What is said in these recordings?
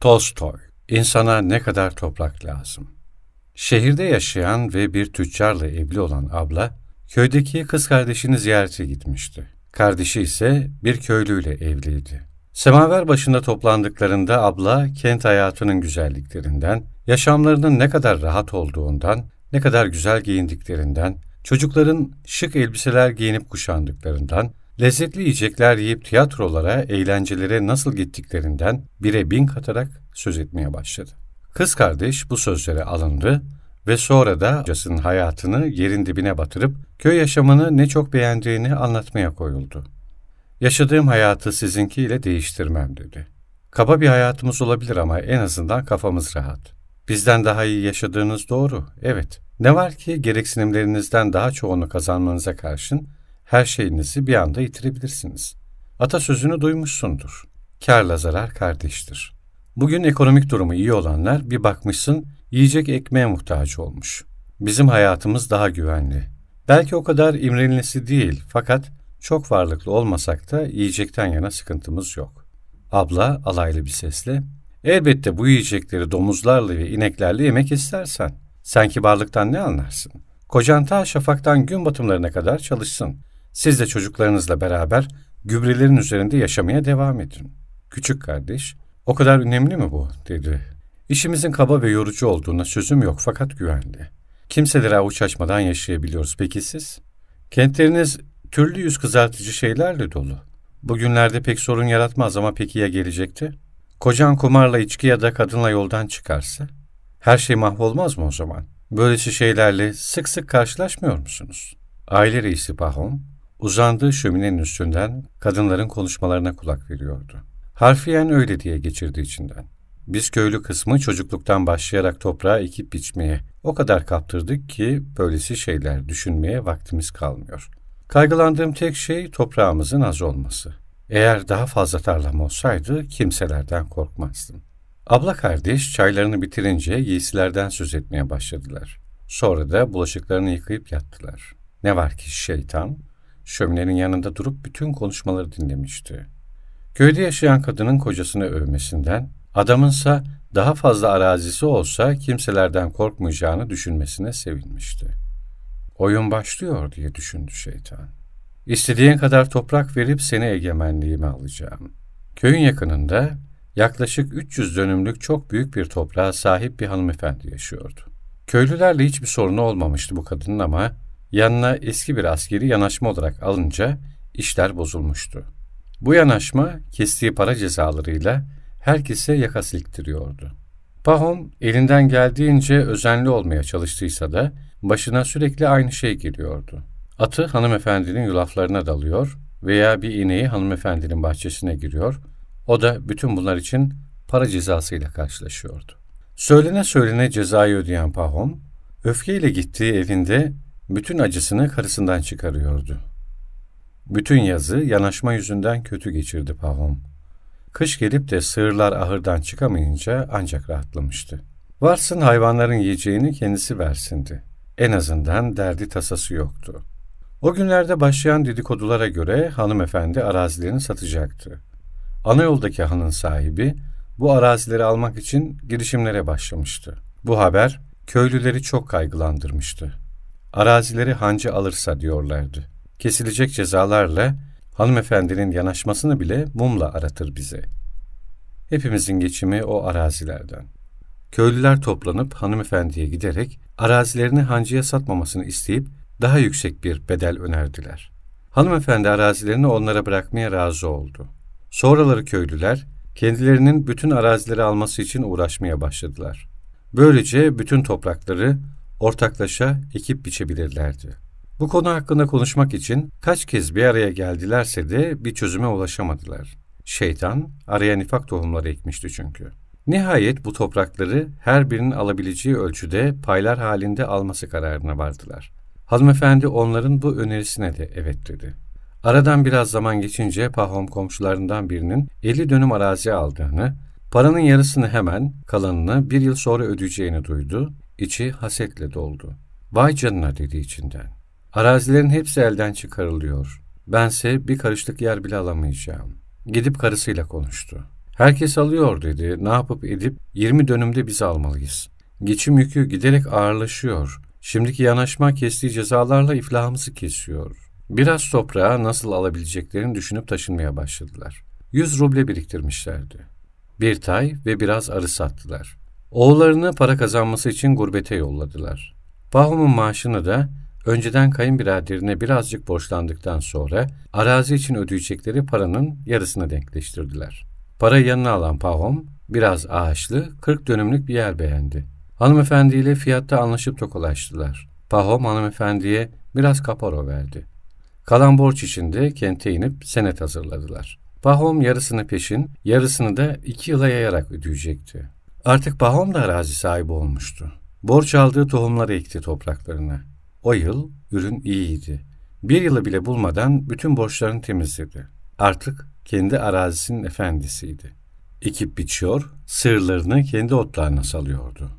Tolstoy, İnsana ne kadar toprak lazım? Şehirde yaşayan ve bir tüccarla evli olan abla, köydeki kız kardeşini ziyarete gitmişti. Kardeşi ise bir köylüyle evliydi. Semaver başında toplandıklarında abla kent hayatının güzelliklerinden, yaşamlarının ne kadar rahat olduğundan, ne kadar güzel giyindiklerinden, çocukların şık elbiseler giyinip kuşandıklarından, Lezzetli yiyecekler yiyip tiyatrolara, eğlencelere nasıl gittiklerinden bire bin katarak söz etmeye başladı. Kız kardeş bu sözlere alındı ve sonra da amcasının hayatını yerin dibine batırıp köy yaşamını ne çok beğendiğini anlatmaya koyuldu. Yaşadığım hayatı sizinkiyle değiştirmem dedi. Kaba bir hayatımız olabilir ama en azından kafamız rahat. Bizden daha iyi yaşadığınız doğru, evet. Ne var ki gereksinimlerinizden daha çoğunu kazanmanıza karşın her şeyinizi bir anda yitirebilirsiniz. Atasözünü duymuşsundur. Karla zarar kardeştir. Bugün ekonomik durumu iyi olanlar bir bakmışsın yiyecek ekmeğe muhtaç olmuş. Bizim hayatımız daha güvenli. Belki o kadar imrenilesi değil fakat çok varlıklı olmasak da yiyecekten yana sıkıntımız yok. Abla alaylı bir sesle, elbette bu yiyecekleri domuzlarla ve ineklerle yemek istersen. Sen kibarlıktan ne anlarsın? Kocan ta şafaktan gün batımlarına kadar çalışsın. Siz de çocuklarınızla beraber gübrelerin üzerinde yaşamaya devam edin. Küçük kardeş, o kadar önemli mi bu? dedi. İşimizin kaba ve yorucu olduğuna sözüm yok fakat güvenli. Kimselere avuç açmadan yaşayabiliyoruz. Peki siz? Kentleriniz türlü yüz kızartıcı şeylerle dolu. Bugünlerde pek sorun yaratmaz ama peki ya gelecekte? Kocan kumarla içki ya da kadınla yoldan çıkarsa? Her şey mahvolmaz mı o zaman? Böylesi şeylerle sık sık karşılaşmıyor musunuz? Aile reisi Pahom, Uzandığı şöminenin üstünden kadınların konuşmalarına kulak veriyordu. Harfiyen öyle diye geçirdi içinden. Biz köylü kısmı çocukluktan başlayarak toprağa ekip biçmeye o kadar kaptırdık ki böylesi şeyler düşünmeye vaktimiz kalmıyor. Kaygılandığım tek şey toprağımızın az olması. Eğer daha fazla tarlam olsaydı kimselerden korkmazdım. Abla kardeş çaylarını bitirince giysilerden söz etmeye başladılar. Sonra da bulaşıklarını yıkayıp yattılar. Ne var ki şeytan Şöminenin yanında durup bütün konuşmaları dinlemişti. Köyde yaşayan kadının kocasını övmesinden, adamınsa daha fazla arazisi olsa kimselerden korkmayacağını düşünmesine sevinmişti. Oyun başlıyor diye düşündü şeytan. İstediğin kadar toprak verip seni egemenliğime alacağım. Köyün yakınında yaklaşık 300 dönümlük çok büyük bir toprağa sahip bir hanımefendi yaşıyordu. Köylülerle hiçbir sorunu olmamıştı bu kadının ama yanına eski bir askeri yanaşma olarak alınca işler bozulmuştu. Bu yanaşma kestiği para cezalarıyla herkese yaka silktiriyordu. Pahom elinden geldiğince özenli olmaya çalıştıysa da başına sürekli aynı şey geliyordu. Atı hanımefendinin yulaflarına dalıyor veya bir ineği hanımefendinin bahçesine giriyor, o da bütün bunlar için para cezasıyla karşılaşıyordu. Söylene söylene cezayı ödeyen Pahom, öfkeyle gittiği evinde bütün acısını karısından çıkarıyordu. Bütün yazı yanaşma yüzünden kötü geçirdi Pahom. Kış gelip de sığırlar ahırdan çıkamayınca ancak rahatlamıştı. Varsın hayvanların yiyeceğini kendisi versindi. En azından derdi tasası yoktu. O günlerde başlayan dedikodulara göre hanımefendi arazilerini satacaktı. Anayoldaki hanın sahibi bu arazileri almak için girişimlere başlamıştı. Bu haber köylüleri çok kaygılandırmıştı arazileri hancı alırsa diyorlardı. Kesilecek cezalarla hanımefendinin yanaşmasını bile mumla aratır bize. Hepimizin geçimi o arazilerden. Köylüler toplanıp hanımefendiye giderek arazilerini hancıya satmamasını isteyip daha yüksek bir bedel önerdiler. Hanımefendi arazilerini onlara bırakmaya razı oldu. Sonraları köylüler kendilerinin bütün arazileri alması için uğraşmaya başladılar. Böylece bütün toprakları ortaklaşa ekip biçebilirlerdi. Bu konu hakkında konuşmak için kaç kez bir araya geldilerse de bir çözüme ulaşamadılar. Şeytan araya nifak tohumları ekmişti çünkü. Nihayet bu toprakları her birinin alabileceği ölçüde paylar halinde alması kararına vardılar. Hanımefendi onların bu önerisine de evet dedi. Aradan biraz zaman geçince Pahom komşularından birinin 50 dönüm arazi aldığını, paranın yarısını hemen, kalanını bir yıl sonra ödeyeceğini duydu İçi hasetle doldu. Vay canına dedi içinden. Arazilerin hepsi elden çıkarılıyor. Bense bir karışlık yer bile alamayacağım. Gidip karısıyla konuştu. Herkes alıyor dedi. Ne yapıp edip 20 dönümde biz almalıyız. Geçim yükü giderek ağırlaşıyor. Şimdiki yanaşma kestiği cezalarla iflahımızı kesiyor. Biraz toprağa nasıl alabileceklerini düşünüp taşınmaya başladılar. 100 ruble biriktirmişlerdi. Bir tay ve biraz arı sattılar. Oğullarını para kazanması için gurbete yolladılar. Pahom'un maaşını da önceden kayınbiraderine birazcık borçlandıktan sonra arazi için ödeyecekleri paranın yarısına denkleştirdiler. Para yanına alan Pahom biraz ağaçlı 40 dönümlük bir yer beğendi. Hanımefendiyle fiyatta anlaşıp tokalaştılar. Pahom hanımefendiye biraz kaparo verdi. Kalan borç içinde kente inip senet hazırladılar. Pahom yarısını peşin, yarısını da iki yıla yayarak ödeyecekti. Artık Pahom da arazi sahibi olmuştu. Borç aldığı tohumları ekti topraklarına. O yıl ürün iyiydi. Bir yılı bile bulmadan bütün borçlarını temizledi. Artık kendi arazisinin efendisiydi. Ekip biçiyor, sığırlarını kendi otlarına salıyordu.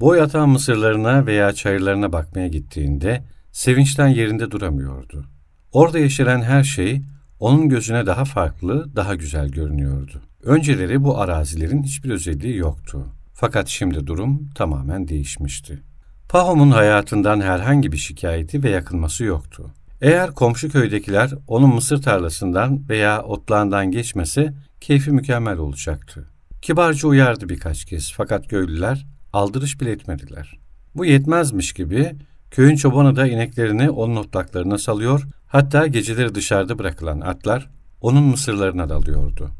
Boy atan mısırlarına veya çayırlarına bakmaya gittiğinde sevinçten yerinde duramıyordu. Orada yeşeren her şey onun gözüne daha farklı, daha güzel görünüyordu. Önceleri bu arazilerin hiçbir özelliği yoktu. Fakat şimdi durum tamamen değişmişti. Pahom'un hayatından herhangi bir şikayeti ve yakınması yoktu. Eğer komşu köydekiler onun mısır tarlasından veya otlağından geçmese keyfi mükemmel olacaktı. Kibarca uyardı birkaç kez fakat göylüler aldırış bile etmediler. Bu yetmezmiş gibi köyün çobanı da ineklerini onun otlaklarına salıyor, hatta geceleri dışarıda bırakılan atlar onun mısırlarına dalıyordu.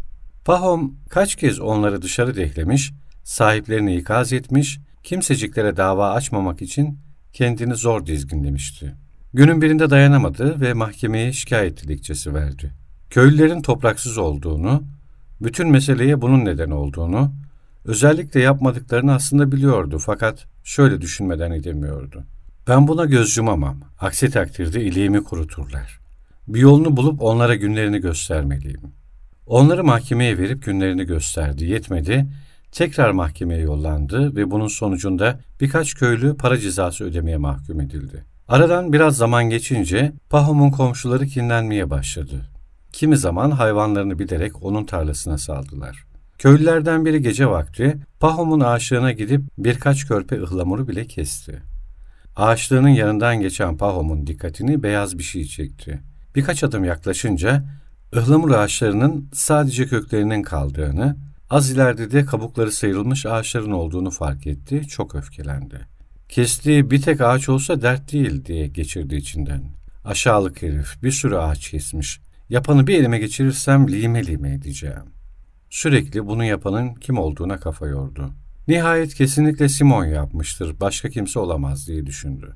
Pahom kaç kez onları dışarı dehlemiş, sahiplerini ikaz etmiş, kimseciklere dava açmamak için kendini zor dizginlemişti. Günün birinde dayanamadı ve mahkemeye şikayet dilekçesi verdi. Köylülerin topraksız olduğunu, bütün meseleye bunun neden olduğunu, özellikle yapmadıklarını aslında biliyordu fakat şöyle düşünmeden edemiyordu. Ben buna göz yumamam. Aksi takdirde iliğimi kuruturlar. Bir yolunu bulup onlara günlerini göstermeliyim.'' Onları mahkemeye verip günlerini gösterdi. Yetmedi, tekrar mahkemeye yollandı ve bunun sonucunda birkaç köylü para cezası ödemeye mahkum edildi. Aradan biraz zaman geçince Pahom'un komşuları kinlenmeye başladı. Kimi zaman hayvanlarını bilerek onun tarlasına saldılar. Köylülerden biri gece vakti Pahom'un ağaçlığına gidip birkaç körpe ıhlamuru bile kesti. Ağaçlığının yanından geçen Pahom'un dikkatini beyaz bir şey çekti. Birkaç adım yaklaşınca ıhlamur ağaçlarının sadece köklerinin kaldığını, az ileride de kabukları sıyrılmış ağaçların olduğunu fark etti, çok öfkelendi. Kestiği bir tek ağaç olsa dert değil diye geçirdi içinden. Aşağılık herif bir sürü ağaç kesmiş. Yapanı bir elime geçirirsem lime lime edeceğim. Sürekli bunu yapanın kim olduğuna kafa yordu. Nihayet kesinlikle Simon yapmıştır, başka kimse olamaz diye düşündü.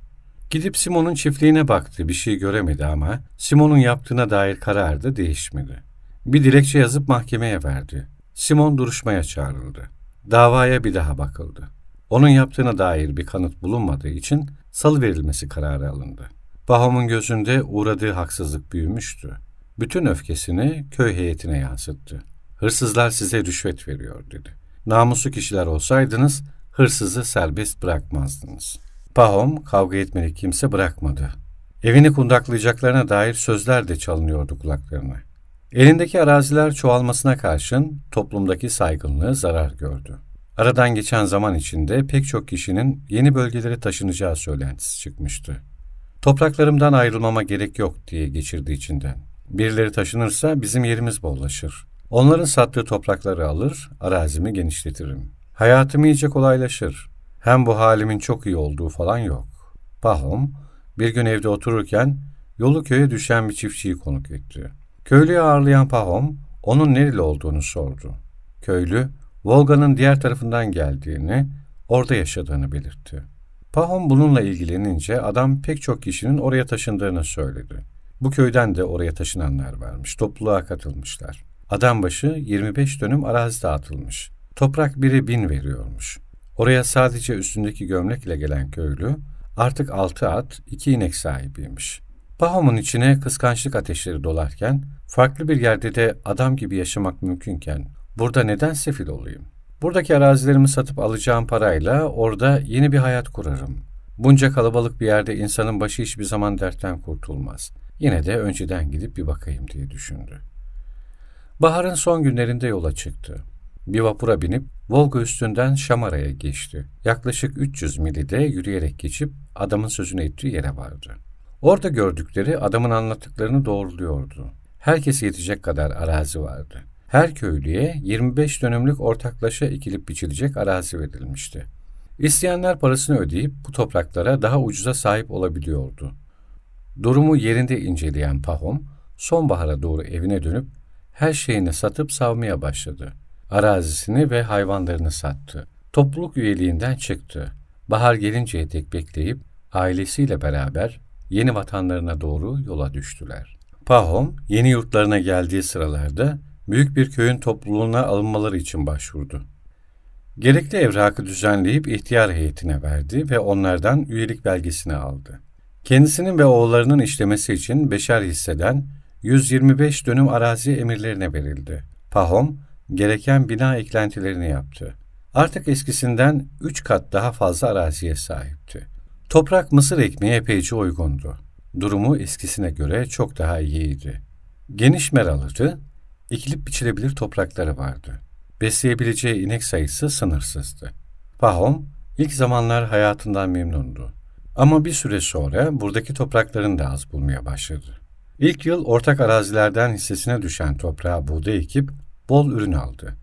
Gidip Simon'un çiftliğine baktı, bir şey göremedi ama Simon'un yaptığına dair karar da değişmedi. Bir dilekçe yazıp mahkemeye verdi. Simon duruşmaya çağrıldı. Davaya bir daha bakıldı. Onun yaptığına dair bir kanıt bulunmadığı için salı verilmesi kararı alındı. Bahom'un gözünde uğradığı haksızlık büyümüştü. Bütün öfkesini köy heyetine yansıttı. Hırsızlar size rüşvet veriyor dedi. Namuslu kişiler olsaydınız hırsızı serbest bırakmazdınız.'' Pahom kavga etmeni kimse bırakmadı. Evini kundaklayacaklarına dair sözler de çalınıyordu kulaklarına. Elindeki araziler çoğalmasına karşın toplumdaki saygınlığı zarar gördü. Aradan geçen zaman içinde pek çok kişinin yeni bölgelere taşınacağı söylentisi çıkmıştı. Topraklarımdan ayrılmama gerek yok diye geçirdi içinden. Birileri taşınırsa bizim yerimiz bollaşır. Onların sattığı toprakları alır, arazimi genişletirim. Hayatım iyice kolaylaşır. Hem bu halimin çok iyi olduğu falan yok. Pahom bir gün evde otururken yolu köye düşen bir çiftçiyi konuk etti. Köylüyü ağırlayan Pahom onun nereli olduğunu sordu. Köylü Volga'nın diğer tarafından geldiğini, orada yaşadığını belirtti. Pahom bununla ilgilenince adam pek çok kişinin oraya taşındığını söyledi. Bu köyden de oraya taşınanlar varmış, topluluğa katılmışlar. Adam başı 25 dönüm arazi dağıtılmış. Toprak biri bin veriyormuş. Oraya sadece üstündeki gömlekle gelen köylü artık altı at, iki inek sahibiymiş. Paham'ın içine kıskançlık ateşleri dolarken, farklı bir yerde de adam gibi yaşamak mümkünken burada neden sefil olayım? Buradaki arazilerimi satıp alacağım parayla orada yeni bir hayat kurarım. Bunca kalabalık bir yerde insanın başı hiçbir zaman dertten kurtulmaz. Yine de önceden gidip bir bakayım diye düşündü. Bahar'ın son günlerinde yola çıktı. Bir vapura binip Volga üstünden Şamara'ya geçti. Yaklaşık 300 mili de yürüyerek geçip adamın sözünü ettiği yere vardı. Orada gördükleri adamın anlattıklarını doğruluyordu. Herkese yetecek kadar arazi vardı. Her köylüye 25 dönümlük ortaklaşa ekilip biçilecek arazi verilmişti. İsteyenler parasını ödeyip bu topraklara daha ucuza sahip olabiliyordu. Durumu yerinde inceleyen Pahom, sonbahara doğru evine dönüp her şeyini satıp savmaya başladı.'' Arazisini ve hayvanlarını sattı. Topluluk üyeliğinden çıktı. Bahar gelinceye dek bekleyip ailesiyle beraber yeni vatanlarına doğru yola düştüler. Pahom yeni yurtlarına geldiği sıralarda büyük bir köyün topluluğuna alınmaları için başvurdu. Gerekli evrakı düzenleyip ihtiyar heyetine verdi ve onlardan üyelik belgesini aldı. Kendisinin ve oğullarının işlemesi için beşer hisseden 125 dönüm arazi emirlerine verildi. Pahom, gereken bina eklentilerini yaptı. Artık eskisinden üç kat daha fazla araziye sahipti. Toprak mısır ekmeği epeyce uygundu. Durumu eskisine göre çok daha iyiydi. Geniş meraları, ekilip biçilebilir toprakları vardı. Besleyebileceği inek sayısı sınırsızdı. Pahom ilk zamanlar hayatından memnundu. Ama bir süre sonra buradaki toprakların da az bulmaya başladı. İlk yıl ortak arazilerden hissesine düşen toprağa buğday ekip bol ürün aldı.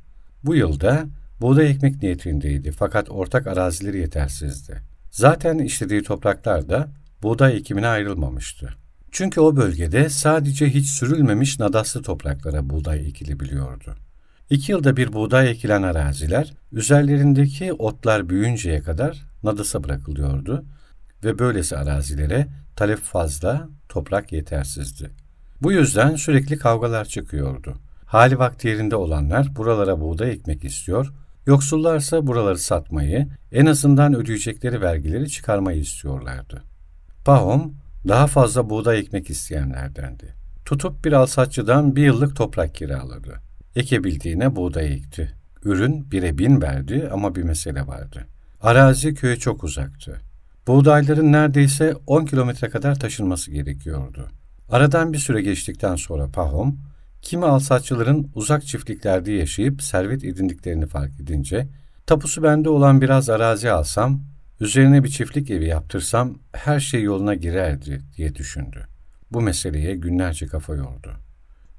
Bu yılda buğday ekmek niyetindeydi fakat ortak arazileri yetersizdi. Zaten işlediği topraklar da buğday ekimine ayrılmamıştı. Çünkü o bölgede sadece hiç sürülmemiş nadaslı topraklara buğday ekilebiliyordu. İki yılda bir buğday ekilen araziler, üzerlerindeki otlar büyünceye kadar nadasa bırakılıyordu ve böylesi arazilere talep fazla, toprak yetersizdi. Bu yüzden sürekli kavgalar çıkıyordu. Hali vakti yerinde olanlar buralara buğday ekmek istiyor, yoksullarsa buraları satmayı, en azından ödeyecekleri vergileri çıkarmayı istiyorlardı. Pahom daha fazla buğday ekmek isteyenlerdendi. Tutup bir alsatçıdan bir yıllık toprak kiraladı. Ekebildiğine buğday ekti. Ürün bire bin verdi ama bir mesele vardı. Arazi köye çok uzaktı. Buğdayların neredeyse 10 kilometre kadar taşınması gerekiyordu. Aradan bir süre geçtikten sonra Pahom, Kimi alsatçıların uzak çiftliklerde yaşayıp servet edindiklerini fark edince, tapusu bende olan biraz arazi alsam, üzerine bir çiftlik evi yaptırsam her şey yoluna girerdi diye düşündü. Bu meseleye günlerce kafa yordu.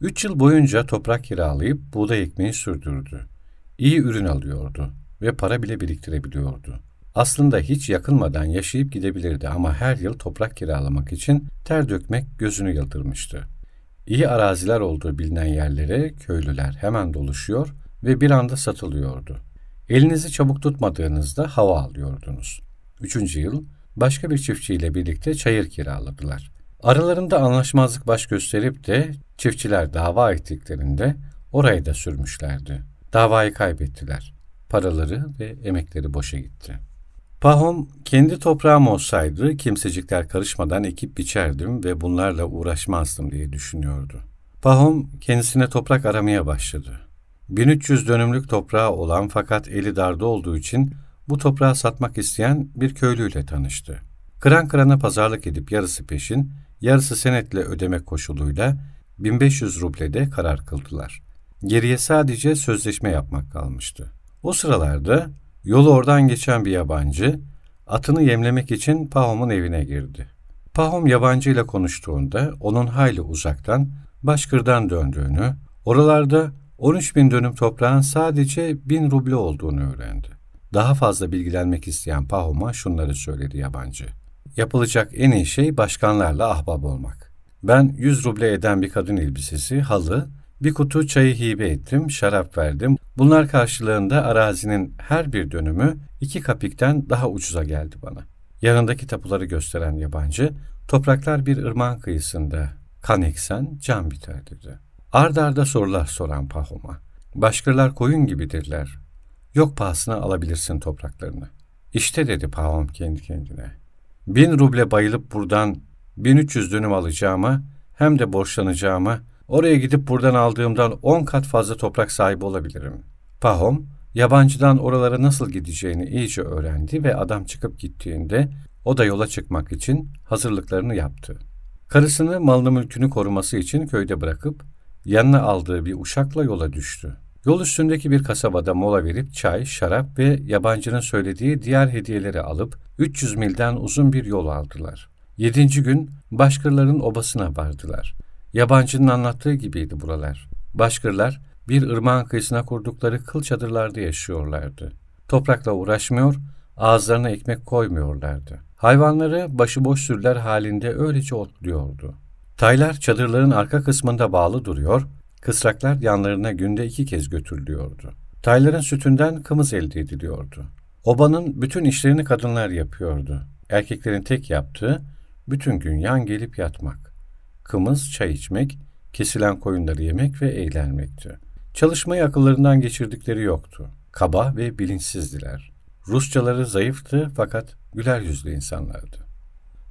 Üç yıl boyunca toprak kiralayıp buğday ekmeği sürdürdü. İyi ürün alıyordu ve para bile biriktirebiliyordu. Aslında hiç yakılmadan yaşayıp gidebilirdi ama her yıl toprak kiralamak için ter dökmek gözünü yıldırmıştı. İyi araziler olduğu bilinen yerlere köylüler hemen doluşuyor ve bir anda satılıyordu. Elinizi çabuk tutmadığınızda hava alıyordunuz. Üçüncü yıl başka bir çiftçiyle birlikte çayır kiraladılar. Aralarında anlaşmazlık baş gösterip de çiftçiler dava ettiklerinde orayı da sürmüşlerdi. Davayı kaybettiler. Paraları ve emekleri boşa gitti.'' Pahom kendi toprağım olsaydı kimsecikler karışmadan ekip biçerdim ve bunlarla uğraşmazdım diye düşünüyordu. Pahom kendisine toprak aramaya başladı. 1300 dönümlük toprağı olan fakat eli darda olduğu için bu toprağı satmak isteyen bir köylüyle tanıştı. Kıran kırana pazarlık edip yarısı peşin, yarısı senetle ödeme koşuluyla 1500 rublede karar kıldılar. Geriye sadece sözleşme yapmak kalmıştı. O sıralarda Yolu oradan geçen bir yabancı, atını yemlemek için Pahom'un evine girdi. Pahom yabancıyla konuştuğunda onun hayli uzaktan, Başkır'dan döndüğünü, oralarda 13 bin dönüm toprağın sadece bin ruble olduğunu öğrendi. Daha fazla bilgilenmek isteyen Pahom'a şunları söyledi yabancı. Yapılacak en iyi şey başkanlarla ahbap olmak. Ben 100 ruble eden bir kadın elbisesi, halı, bir kutu çayı hibe ettim, şarap verdim. Bunlar karşılığında arazinin her bir dönümü iki kapikten daha ucuza geldi bana. Yanındaki tapuları gösteren yabancı, topraklar bir ırmağın kıyısında, kan eksen can biter dedi. Ard arda sorular soran Pahom'a. Başkırlar koyun gibidirler. Yok pahasına alabilirsin topraklarını. İşte dedi Pahom kendi kendine. Bin ruble bayılıp buradan 1300 dönüm alacağıma hem de borçlanacağıma Oraya gidip buradan aldığımdan on kat fazla toprak sahibi olabilirim. Pahom, yabancıdan oralara nasıl gideceğini iyice öğrendi ve adam çıkıp gittiğinde o da yola çıkmak için hazırlıklarını yaptı. Karısını malını mülkünü koruması için köyde bırakıp yanına aldığı bir uşakla yola düştü. Yol üstündeki bir kasabada mola verip çay, şarap ve yabancının söylediği diğer hediyeleri alıp 300 milden uzun bir yol aldılar. Yedinci gün Başkırların obasına vardılar. Yabancının anlattığı gibiydi buralar. Başkırlar bir ırmağın kıyısına kurdukları kıl çadırlarda yaşıyorlardı. Toprakla uğraşmıyor, ağızlarına ekmek koymuyorlardı. Hayvanları başıboş sürüler halinde öylece otluyordu. Taylar çadırların arka kısmında bağlı duruyor, kısraklar yanlarına günde iki kez götürülüyordu. Tayların sütünden kımız elde ediliyordu. Obanın bütün işlerini kadınlar yapıyordu. Erkeklerin tek yaptığı bütün gün yan gelip yatmak kımız, çay içmek, kesilen koyunları yemek ve eğlenmekti. Çalışmayı akıllarından geçirdikleri yoktu. Kaba ve bilinçsizdiler. Rusçaları zayıftı fakat güler yüzlü insanlardı.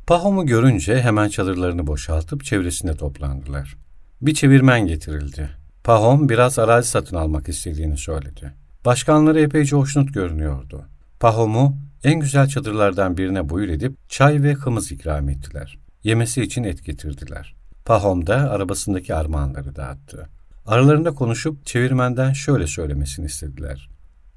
Pahom'u görünce hemen çadırlarını boşaltıp çevresinde toplandılar. Bir çevirmen getirildi. Pahom biraz arazi satın almak istediğini söyledi. Başkanları epeyce hoşnut görünüyordu. Pahom'u en güzel çadırlardan birine buyur edip çay ve kımız ikram ettiler. Yemesi için et getirdiler. Pahom da arabasındaki armağanları dağıttı. Aralarında konuşup çevirmenden şöyle söylemesini istediler.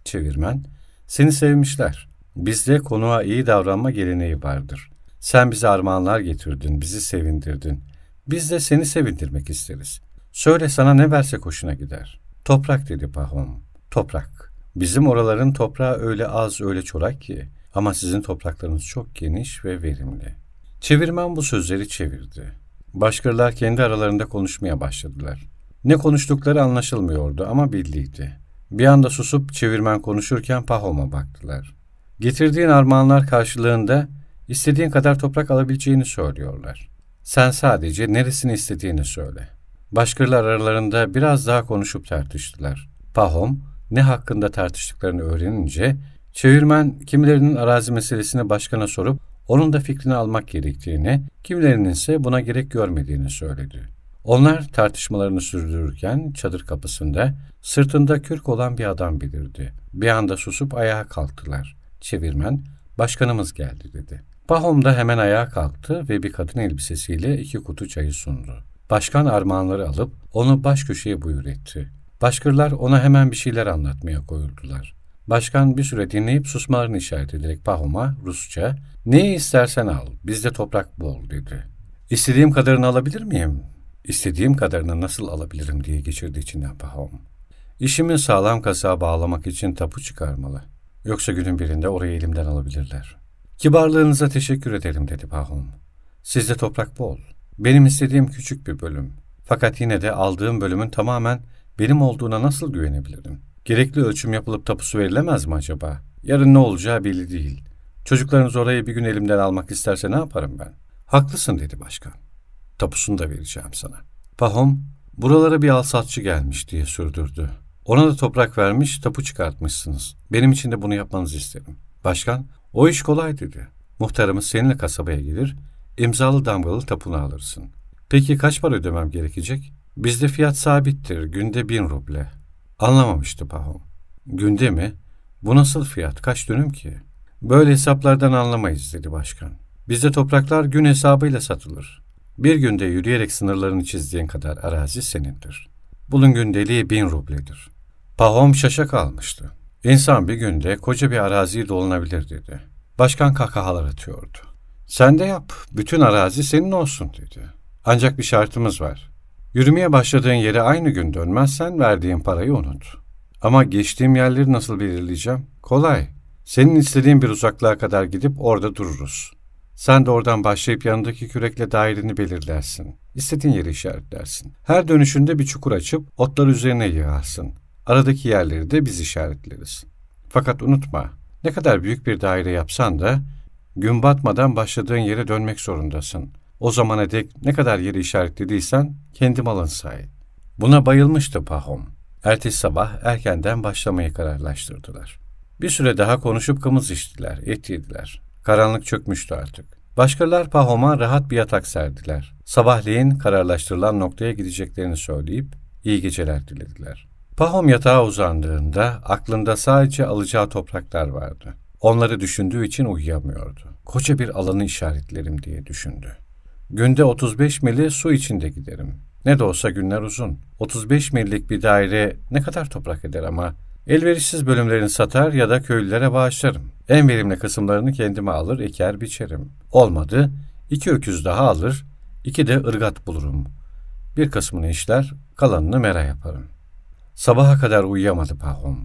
Çevirmen, seni sevmişler. Bizde konuğa iyi davranma geleneği vardır. Sen bize armağanlar getirdin, bizi sevindirdin. Biz de seni sevindirmek isteriz. Söyle sana ne versek hoşuna gider. Toprak dedi Pahom. Toprak. Bizim oraların toprağı öyle az öyle çorak ki. Ama sizin topraklarınız çok geniş ve verimli. Çevirmen bu sözleri çevirdi. Başkırlar kendi aralarında konuşmaya başladılar. Ne konuştukları anlaşılmıyordu ama belliydi. Bir anda susup çevirmen konuşurken Pahom'a baktılar. Getirdiğin armağanlar karşılığında istediğin kadar toprak alabileceğini söylüyorlar. Sen sadece neresini istediğini söyle. Başkırlar aralarında biraz daha konuşup tartıştılar. Pahom ne hakkında tartıştıklarını öğrenince çevirmen kimilerinin arazi meselesini başkana sorup onun da fikrini almak gerektiğini, kimlerinin ise buna gerek görmediğini söyledi. Onlar tartışmalarını sürdürürken çadır kapısında sırtında kürk olan bir adam belirdi. Bir anda susup ayağa kalktılar. Çevirmen, başkanımız geldi dedi. Pahom da hemen ayağa kalktı ve bir kadın elbisesiyle iki kutu çayı sundu. Başkan armağanları alıp onu baş köşeye buyur etti. Başkırlar ona hemen bir şeyler anlatmaya koyuldular. Başkan bir süre dinleyip susmalarını işaret ederek Pahom'a Rusça ''Neyi istersen al, bizde toprak bol'' dedi. ''İstediğim kadarını alabilir miyim?'' ''İstediğim kadarını nasıl alabilirim?'' diye geçirdi içinden Pahom. İşimin sağlam kasağa bağlamak için tapu çıkarmalı. Yoksa günün birinde orayı elimden alabilirler. Kibarlığınıza teşekkür ederim dedi Pahom. Sizde toprak bol. Benim istediğim küçük bir bölüm. Fakat yine de aldığım bölümün tamamen benim olduğuna nasıl güvenebilirim?'' Gerekli ölçüm yapılıp tapusu verilemez mi acaba? Yarın ne olacağı belli değil. Çocuklarınız orayı bir gün elimden almak isterse ne yaparım ben? Haklısın dedi başkan. Tapusunu da vereceğim sana. Pahom, buralara bir alsatçı gelmiş diye sürdürdü. Ona da toprak vermiş, tapu çıkartmışsınız. Benim için de bunu yapmanızı isterim. Başkan, o iş kolay dedi. Muhtarımız seninle kasabaya gelir, imzalı damgalı tapunu alırsın. Peki kaç para ödemem gerekecek? Bizde fiyat sabittir, günde bin ruble. Anlamamıştı Pahom. Günde mi? Bu nasıl fiyat? Kaç dönüm ki? Böyle hesaplardan anlamayız dedi başkan. Bizde topraklar gün hesabıyla satılır. Bir günde yürüyerek sınırlarını çizdiğin kadar arazi senindir. Bunun gündeliği bin rubledir. Pahom şaşa kalmıştı. İnsan bir günde koca bir araziyi dolanabilir dedi. Başkan kahkahalar atıyordu. Sen de yap, bütün arazi senin olsun dedi. Ancak bir şartımız var. Yürümeye başladığın yere aynı gün dönmezsen verdiğin parayı unut. Ama geçtiğim yerleri nasıl belirleyeceğim? Kolay. Senin istediğin bir uzaklığa kadar gidip orada dururuz. Sen de oradan başlayıp yanındaki kürekle daireni belirlersin. İstediğin yeri işaretlersin. Her dönüşünde bir çukur açıp otlar üzerine yığarsın. Aradaki yerleri de biz işaretleriz. Fakat unutma, ne kadar büyük bir daire yapsan da gün batmadan başladığın yere dönmek zorundasın.'' O zamana dek ne kadar yeri işaretlediysen kendi malın sahi. Buna bayılmıştı Pahom. Ertesi sabah erkenden başlamayı kararlaştırdılar. Bir süre daha konuşup kımız içtiler, et yediler. Karanlık çökmüştü artık. Başkalar Pahom'a rahat bir yatak serdiler. Sabahleyin kararlaştırılan noktaya gideceklerini söyleyip iyi geceler dilediler. Pahom yatağa uzandığında aklında sadece alacağı topraklar vardı. Onları düşündüğü için uyuyamıyordu. Koca bir alanı işaretlerim diye düşündü. Günde 35 mili su içinde giderim. Ne de olsa günler uzun. 35 millik bir daire ne kadar toprak eder ama Elverişsiz bölümlerini satar ya da köylülere bağışlarım. En verimli kısımlarını kendime alır, eker, biçerim. Olmadı, iki öküz daha alır, iki de ırgat bulurum. Bir kısmını işler, kalanını mera yaparım. Sabaha kadar uyuyamadı Pahom.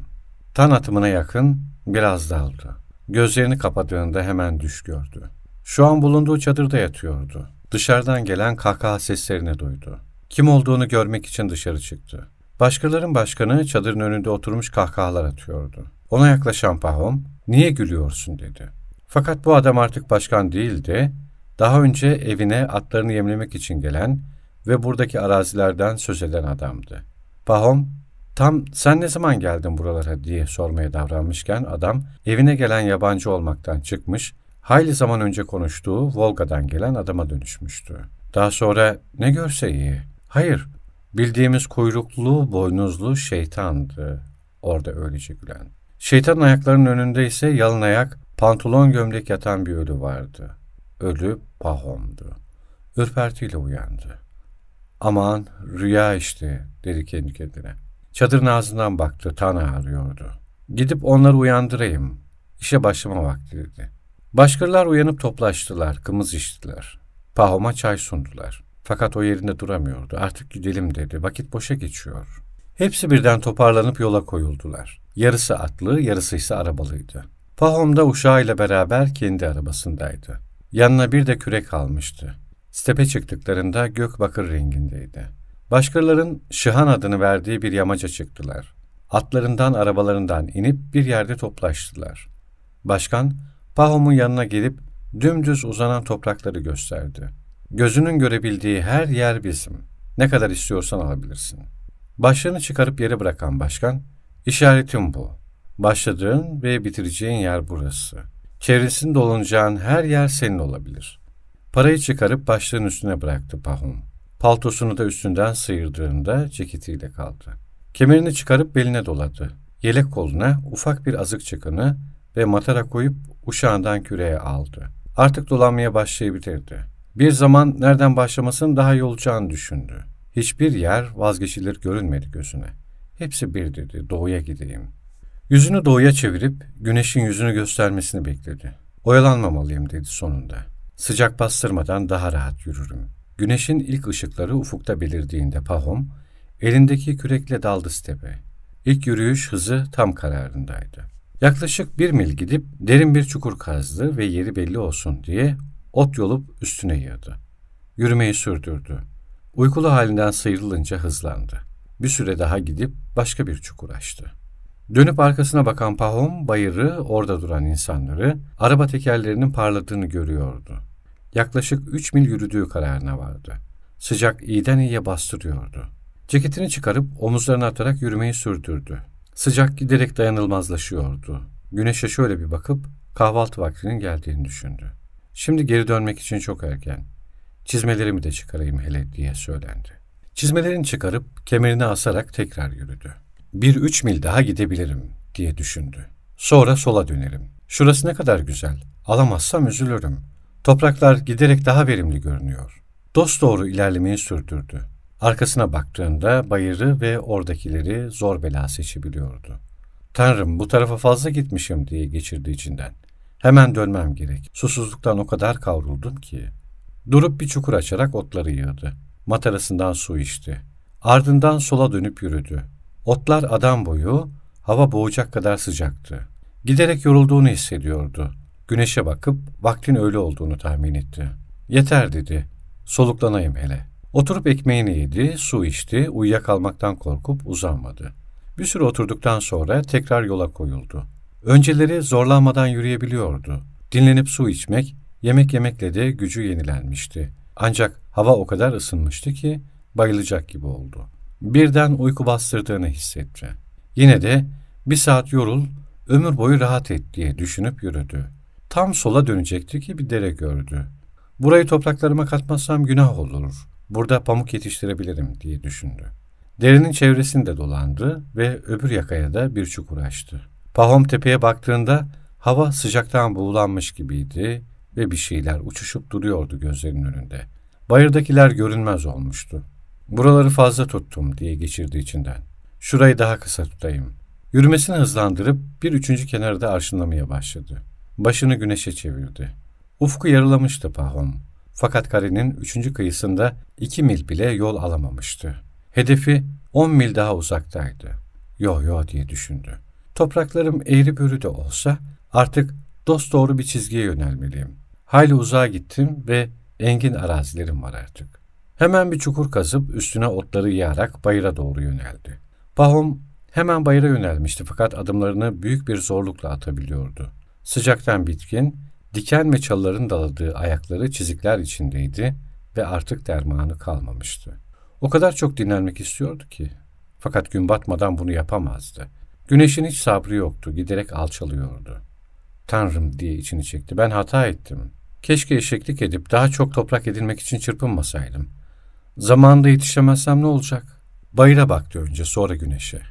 Tan atımına yakın biraz daldı. Gözlerini kapadığında hemen düş gördü. Şu an bulunduğu çadırda yatıyordu. Dışarıdan gelen kahkaha seslerini duydu. Kim olduğunu görmek için dışarı çıktı. Başkaların başkanı çadırın önünde oturmuş kahkahalar atıyordu. Ona yaklaşan Pahom, ''Niye gülüyorsun?'' dedi. Fakat bu adam artık başkan değildi, daha önce evine atlarını yemlemek için gelen ve buradaki arazilerden söz eden adamdı. Pahom, tam sen ne zaman geldin buralara diye sormaya davranmışken adam evine gelen yabancı olmaktan çıkmış hayli zaman önce konuştuğu Volga'dan gelen adama dönüşmüştü. Daha sonra ne görse iyi. Hayır, bildiğimiz kuyruklu, boynuzlu şeytandı orada öylece gülen. Şeytanın ayaklarının önünde ise yalın ayak, pantolon gömlek yatan bir ölü vardı. Ölü Pahom'du. Ürpertiyle uyandı. Aman rüya işte dedi kendi kendine. Çadırın ağzından baktı, Tanrı arıyordu. Gidip onları uyandırayım, İşe başlama vakti dedi. Başkırlar uyanıp toplaştılar, kımız içtiler. Pahom'a çay sundular. Fakat o yerinde duramıyordu. Artık gidelim dedi. Vakit boşa geçiyor. Hepsi birden toparlanıp yola koyuldular. Yarısı atlı, yarısı ise arabalıydı. Pahom da uşağıyla beraber kendi arabasındaydı. Yanına bir de kürek almıştı. Stepe çıktıklarında gök bakır rengindeydi. Başkırların Şıhan adını verdiği bir yamaca çıktılar. Atlarından arabalarından inip bir yerde toplaştılar. Başkan Pahom'un yanına gelip dümdüz uzanan toprakları gösterdi. Gözünün görebildiği her yer bizim. Ne kadar istiyorsan alabilirsin. Başlığını çıkarıp yere bırakan başkan, işaretim bu. Başladığın ve bitireceğin yer burası. Çevresinde olunacağın her yer senin olabilir. Parayı çıkarıp başlığın üstüne bıraktı Pahom. Paltosunu da üstünden sıyırdığında ceketiyle kaldı. Kemerini çıkarıp beline doladı. Yelek koluna ufak bir azık çıkını, ve matara koyup uşağından küreye aldı. Artık dolanmaya başlayabilirdi. Bir zaman nereden başlamasının daha iyi olacağını düşündü. Hiçbir yer vazgeçilir görünmedi gözüne. Hepsi bir dedi, doğuya gideyim. Yüzünü doğuya çevirip güneşin yüzünü göstermesini bekledi. Oyalanmamalıyım dedi sonunda. Sıcak bastırmadan daha rahat yürürüm. Güneşin ilk ışıkları ufukta belirdiğinde Pahom, elindeki kürekle daldı stepe. İlk yürüyüş hızı tam kararındaydı. Yaklaşık bir mil gidip derin bir çukur kazdı ve yeri belli olsun diye ot yolup üstüne yığdı. Yürümeyi sürdürdü. Uykulu halinden sıyrılınca hızlandı. Bir süre daha gidip başka bir çukur açtı. Dönüp arkasına bakan Pahom bayırı, orada duran insanları, araba tekerlerinin parladığını görüyordu. Yaklaşık üç mil yürüdüğü kararına vardı. Sıcak iyiden iyiye bastırıyordu. Ceketini çıkarıp omuzlarını atarak yürümeyi sürdürdü. Sıcak giderek dayanılmazlaşıyordu. Güneşe şöyle bir bakıp kahvaltı vaktinin geldiğini düşündü. Şimdi geri dönmek için çok erken. Çizmelerimi de çıkarayım hele diye söylendi. Çizmelerini çıkarıp kemerini asarak tekrar yürüdü. Bir üç mil daha gidebilirim diye düşündü. Sonra sola dönerim. Şurası ne kadar güzel. Alamazsam üzülürüm. Topraklar giderek daha verimli görünüyor. Dost doğru ilerlemeyi sürdürdü. Arkasına baktığında bayırı ve oradakileri zor bela seçebiliyordu. Tanrım bu tarafa fazla gitmişim diye geçirdi içinden. Hemen dönmem gerek. Susuzluktan o kadar kavruldum ki. Durup bir çukur açarak otları yığdı. Matarasından su içti. Ardından sola dönüp yürüdü. Otlar adam boyu, hava boğacak kadar sıcaktı. Giderek yorulduğunu hissediyordu. Güneşe bakıp vaktin öyle olduğunu tahmin etti. Yeter dedi. Soluklanayım hele. Oturup ekmeğini yedi, su içti, uyuyakalmaktan korkup uzanmadı. Bir süre oturduktan sonra tekrar yola koyuldu. Önceleri zorlanmadan yürüyebiliyordu. Dinlenip su içmek, yemek yemekle de gücü yenilenmişti. Ancak hava o kadar ısınmıştı ki bayılacak gibi oldu. Birden uyku bastırdığını hissetti. Yine de bir saat yorul, ömür boyu rahat et diye düşünüp yürüdü. Tam sola dönecekti ki bir dere gördü. Burayı topraklarıma katmazsam günah olur burada pamuk yetiştirebilirim diye düşündü. Derinin çevresini de dolandı ve öbür yakaya da bir çukur açtı. Pahom tepeye baktığında hava sıcaktan buğulanmış gibiydi ve bir şeyler uçuşup duruyordu gözlerinin önünde. Bayırdakiler görünmez olmuştu. Buraları fazla tuttum diye geçirdi içinden. Şurayı daha kısa tutayım. Yürümesini hızlandırıp bir üçüncü da arşınlamaya başladı. Başını güneşe çevirdi. Ufku yarılamıştı Pahom. Fakat karenin üçüncü kıyısında iki mil bile yol alamamıştı. Hedefi on mil daha uzaktaydı. Yo yo diye düşündü. Topraklarım eğri börü de olsa artık dost doğru bir çizgiye yönelmeliyim. Hayli uzağa gittim ve engin arazilerim var artık. Hemen bir çukur kazıp üstüne otları yiyarak bayıra doğru yöneldi. Bahom hemen bayıra yönelmişti fakat adımlarını büyük bir zorlukla atabiliyordu. Sıcaktan bitkin, Diken ve çalıların daladığı ayakları çizikler içindeydi ve artık dermanı kalmamıştı. O kadar çok dinlenmek istiyordu ki. Fakat gün batmadan bunu yapamazdı. Güneşin hiç sabrı yoktu, giderek alçalıyordu. Tanrım diye içini çekti. Ben hata ettim. Keşke eşeklik edip daha çok toprak edinmek için çırpınmasaydım. Zamanında yetişemezsem ne olacak? Bayıra baktı önce sonra güneşe.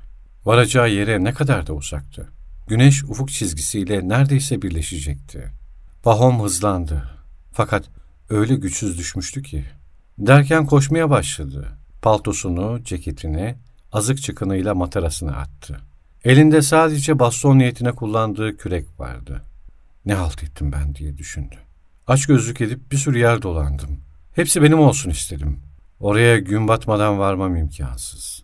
Varacağı yere ne kadar da uzaktı. Güneş ufuk çizgisiyle neredeyse birleşecekti. Pahom hızlandı. Fakat öyle güçsüz düşmüştü ki. Derken koşmaya başladı. Paltosunu, ceketini, azık çıkınıyla matarasını attı. Elinde sadece baston niyetine kullandığı kürek vardı. Ne halt ettim ben diye düşündü. Aç gözlük edip bir sürü yer dolandım. Hepsi benim olsun istedim. Oraya gün batmadan varmam imkansız.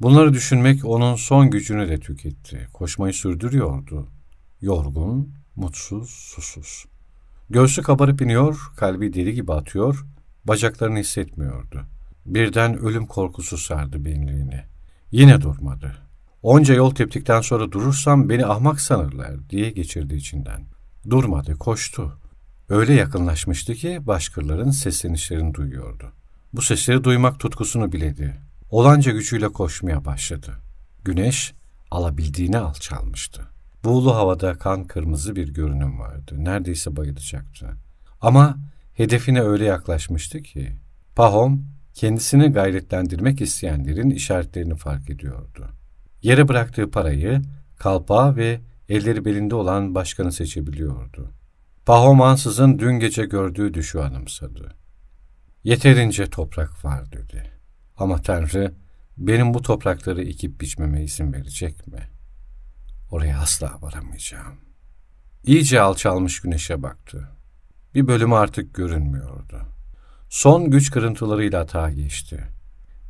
Bunları düşünmek onun son gücünü de tüketti. Koşmayı sürdürüyordu. Yorgun, mutsuz, susuz. Göğsü kabarıp iniyor, kalbi deli gibi atıyor, bacaklarını hissetmiyordu. Birden ölüm korkusu sardı benliğini. Yine durmadı. Onca yol teptikten sonra durursam beni ahmak sanırlar diye geçirdi içinden. Durmadı, koştu. Öyle yakınlaşmıştı ki başkırların seslenişlerini duyuyordu. Bu sesleri duymak tutkusunu biledi. Olanca gücüyle koşmaya başladı. Güneş alabildiğine alçalmıştı. Buğulu havada kan kırmızı bir görünüm vardı. Neredeyse bayılacaktı. Ama hedefine öyle yaklaşmıştı ki. Pahom kendisini gayretlendirmek isteyenlerin işaretlerini fark ediyordu. Yere bıraktığı parayı kalpağı ve elleri belinde olan başkanı seçebiliyordu. Pahom ansızın dün gece gördüğü düşü anımsadı. Yeterince toprak var dedi. Ama Tanrı benim bu toprakları ekip biçmeme izin verecek mi?'' Oraya asla varamayacağım. İyice alçalmış güneşe baktı. Bir bölümü artık görünmüyordu. Son güç kırıntılarıyla atağa geçti.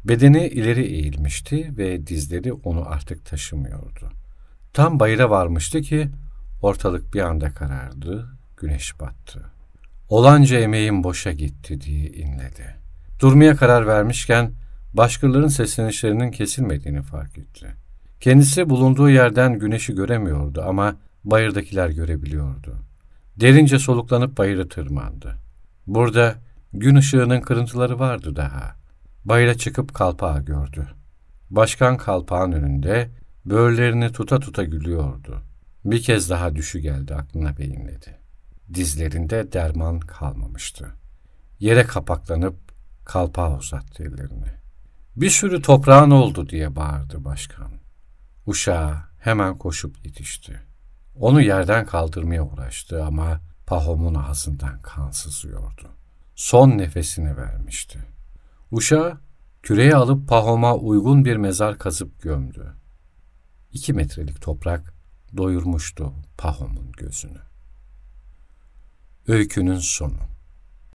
Bedeni ileri eğilmişti ve dizleri onu artık taşımıyordu. Tam bayıra varmıştı ki ortalık bir anda karardı, güneş battı. Olanca emeğim boşa gitti diye inledi. Durmaya karar vermişken başkalarının seslenişlerinin kesilmediğini fark etti. Kendisi bulunduğu yerden güneşi göremiyordu ama bayırdakiler görebiliyordu. Derince soluklanıp bayırı tırmandı. Burada gün ışığının kırıntıları vardı daha. Bayıra çıkıp kalpağı gördü. Başkan kalpağın önünde böğürlerini tuta tuta gülüyordu. Bir kez daha düşü geldi aklına beyinledi. Dizlerinde derman kalmamıştı. Yere kapaklanıp kalpağı uzattı ellerini. Bir sürü toprağın oldu diye bağırdı başkan. Uşağa hemen koşup yetişti. Onu yerden kaldırmaya uğraştı ama Pahom'un ağzından kan sızıyordu. Son nefesini vermişti. Uşağı küreyi alıp Pahom'a uygun bir mezar kazıp gömdü. İki metrelik toprak doyurmuştu Pahom'un gözünü. Öykünün sonu